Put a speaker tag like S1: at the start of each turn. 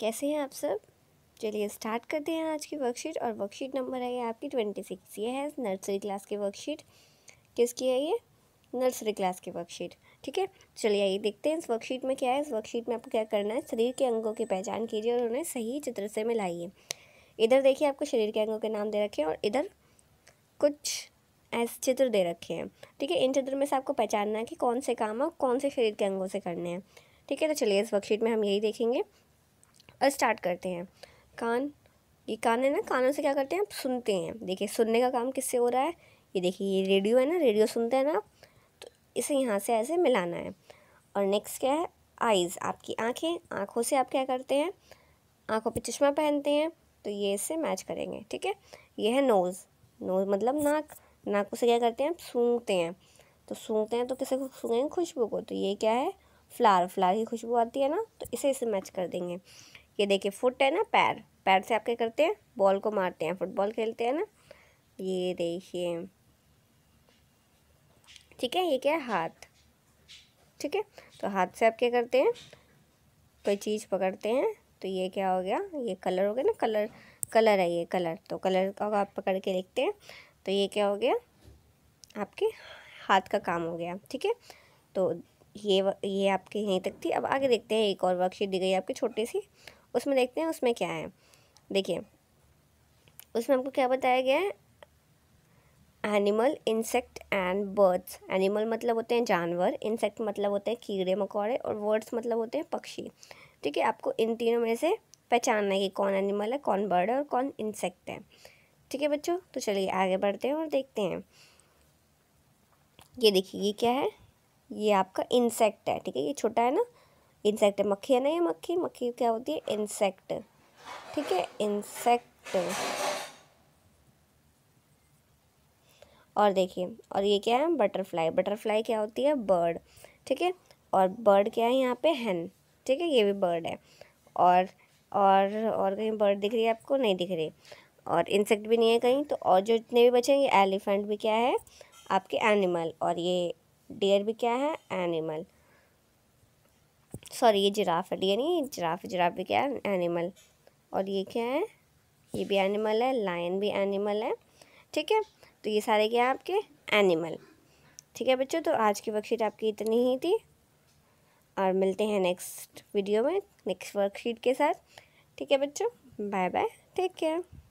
S1: कैसे हैं आप सब चलिए स्टार्ट करते हैं आज की वर्कशीट और वर्कशीट नंबर है आपकी ट्वेंटी सिक्स ये है नर्सरी क्लास की वर्कशीट किसकी है ये नर्सरी क्लास की वर्कशीट ठीक है चलिए आइए देखते हैं इस वर्कशीट में क्या है इस वर्कशीट में आपको क्या करना है शरीर के अंगों की पहचान कीजिए और उन्हें सही चित्र से मिलाइए इधर देखिए आपको शरीर के अंगों के नाम दे रखे हैं और इधर कुछ ऐसे चित्र दे रखे हैं ठीक है इन चित्र में से आपको पहचानना है कि कौन से काम और कौन से शरीर के अंगों से करने हैं ठीक है तो चलिए इस वर्कशीट में हम यही देखेंगे और स्टार्ट करते हैं कान ये कान है ना कानों से क्या करते हैं आप सुनते हैं देखिए सुनने का काम किससे हो रहा है ये देखिए ये रेडियो है ना रेडियो सुनते हैं ना आप तो इसे यहाँ से ऐसे मिलाना है और नेक्स्ट क्या है आइज़ आपकी आँखें आँखों से आप क्या करते हैं आँखों पे चश्मा पहनते हैं तो ये इससे मैच करेंगे ठीक है ये है नोज़ नोज़ मतलब नाक नाकों से क्या करते हैं सूंघते हैं तो सूंघते हैं तो किसे सूंघेंगे खुशबू को तो ये क्या है फ्लार फ्लार की खुशबू आती है ना तो इसे इसे मैच कर देंगे ये देखिए फुट है ना पैर पैर से आपके करते हैं बॉल को मारते हैं फुटबॉल खेलते हैं ना ये देखिए ठीक है ये क्या है हाथ ठीक है तो हाथ से आप क्या करते हैं कोई चीज़ पकड़ते हैं तो ये क्या हो गया ये कलर हो गया ना कलर कलर है ये कलर तो कलर का आप पकड़ के लिखते हैं तो ये क्या हो गया आपके हाथ का काम हो गया ठीक है तो ये ये आपके यहीं तक थी अब आगे देखते हैं एक और वर्कशीट दी गई आपकी छोटी सी उसमें देखते हैं उसमें क्या है देखिए उसमें हमको क्या बताया गया है animal insect and birds animal मतलब होते हैं जानवर इंसेक्ट मतलब होते हैं कीड़े मकोड़े और बर्ड्स मतलब होते हैं पक्षी ठीक है आपको इन तीनों में से पहचानना है कि कौन एनिमल है कौन बर्ड है और कौन इंसेक्ट है ठीक है बच्चों तो चलिए आगे बढ़ते हैं और देखते हैं ये देखिए ये क्या है ये आपका इंसेक्ट है ठीक है ये छोटा है ना इंसेक्ट मक्खी है ना ये मक्खी मक्खी क्या होती है इंसेक्ट ठीक है इंसेक्ट और देखिए और ये क्या है बटरफ्लाई बटरफ्लाई क्या होती है बर्ड ठीक है और बर्ड क्या है यहाँ पे हैन ठीक है ये भी बर्ड है और और और कहीं बर्ड दिख रही है आपको नहीं दिख रही और इंसेक्ट भी नहीं है कहीं तो और जो जितने भी बचे हैं एलिफेंट भी क्या है आपके एनिमल और ये डियर भी क्या है एनिमल सॉरी ये जिराफ है ये नहीं जिराफ जिराफ भी क्या है एनिमल और ये क्या है ये भी एनिमल है लाइन भी एनिमल है ठीक है तो ये सारे क्या है आपके एनिमल ठीक है बच्चों तो आज की वर्कशीट आपकी इतनी ही थी और मिलते हैं नेक्स्ट वीडियो में नेक्स्ट वर्कशीट के साथ ठीक है बच्चों बाय बाय टेक केयर